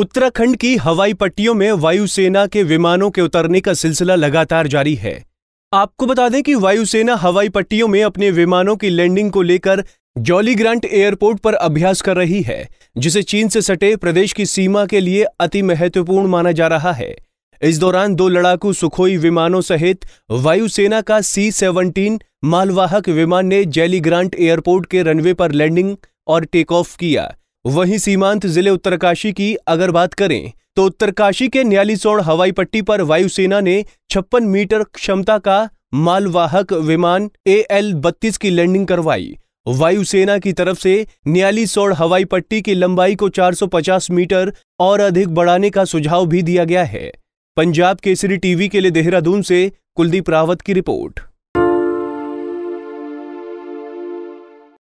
उत्तराखंड की हवाई पट्टियों में वायुसेना के विमानों के उतरने का सिलसिला लगातार जारी है आपको बता दें कि वायुसेना हवाई पट्टियों में अपने विमानों की लैंडिंग को लेकर जॉली ग्रांट एयरपोर्ट पर अभ्यास कर रही है जिसे चीन से सटे प्रदेश की सीमा के लिए अति महत्वपूर्ण माना जा रहा है इस दौरान दो लड़ाकू सुखोई विमानों सहित वायुसेना का सी सेवनटीन मालवाहक विमान ने जैली ग्रांट एयरपोर्ट के रनवे पर लैंडिंग और टेक ऑफ किया वहीं सीमांत जिले उत्तरकाशी की अगर बात करें तो उत्तरकाशी के न्यालीसौड़ हवाई पट्टी पर वायुसेना ने छप्पन मीटर क्षमता का मालवाहक विमान ए एल बत्तीस की लैंडिंग करवाई वायुसेना की तरफ से न्यालीसौड़ हवाई पट्टी की लंबाई को 450 मीटर और अधिक बढ़ाने का सुझाव भी दिया गया है पंजाब केसरी टीवी के लिए देहरादून से कुलदीप रावत की रिपोर्ट